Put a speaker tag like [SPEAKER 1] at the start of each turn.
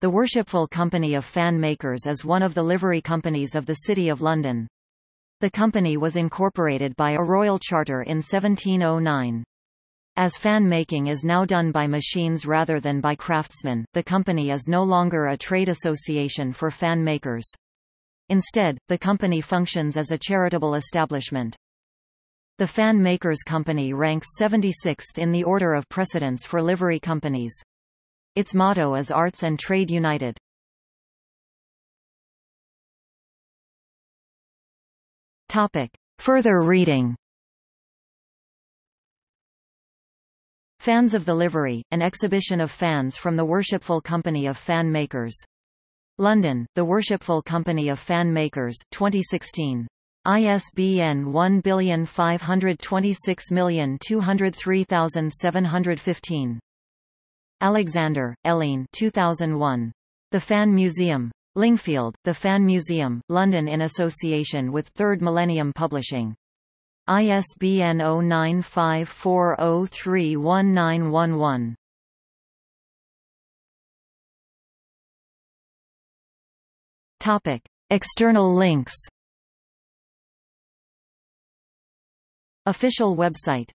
[SPEAKER 1] The Worshipful Company of Fan Makers is one of the livery companies of the City of London. The company was incorporated by a royal charter in 1709. As fan making is now done by machines rather than by craftsmen, the company is no longer a trade association for fan makers. Instead, the company functions as a charitable establishment. The Fan Makers Company ranks 76th in the order of precedence for livery companies. Its motto
[SPEAKER 2] is Arts and Trade United. Topic. Further reading Fans of the Livery, an exhibition of fans from the Worshipful
[SPEAKER 1] Company of Fan Makers. London, The Worshipful Company of Fan Makers, 2016. ISBN 1,526,203,715. Alexander, Eileen. 2001. The Fan Museum. Lingfield, The Fan Museum, London in association with Third Millennium Publishing. ISBN
[SPEAKER 2] 0954031911. Topic: External links. Official website